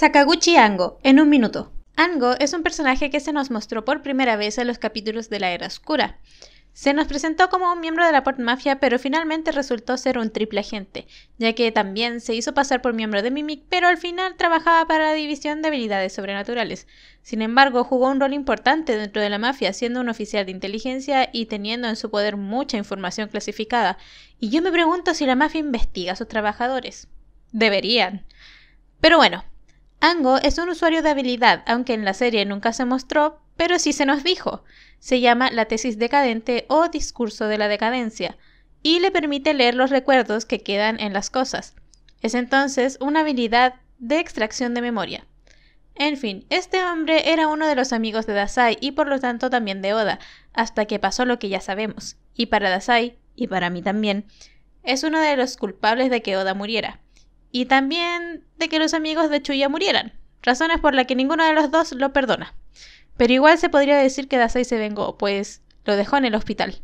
Sakaguchi Ango, en un minuto. Ango es un personaje que se nos mostró por primera vez en los capítulos de la Era Oscura. Se nos presentó como un miembro de la Port Mafia, pero finalmente resultó ser un triple agente, ya que también se hizo pasar por miembro de Mimic, pero al final trabajaba para la División de Habilidades Sobrenaturales. Sin embargo, jugó un rol importante dentro de la mafia, siendo un oficial de inteligencia y teniendo en su poder mucha información clasificada. Y yo me pregunto si la mafia investiga a sus trabajadores. Deberían. Pero bueno, Ango es un usuario de habilidad, aunque en la serie nunca se mostró, pero sí se nos dijo. Se llama la tesis decadente o discurso de la decadencia, y le permite leer los recuerdos que quedan en las cosas. Es entonces una habilidad de extracción de memoria. En fin, este hombre era uno de los amigos de Dasai y por lo tanto también de Oda, hasta que pasó lo que ya sabemos. Y para Dasai, y para mí también, es uno de los culpables de que Oda muriera y también de que los amigos de Chuya murieran, razones por las que ninguno de los dos lo perdona. Pero igual se podría decir que Dacey se vengó, pues lo dejó en el hospital.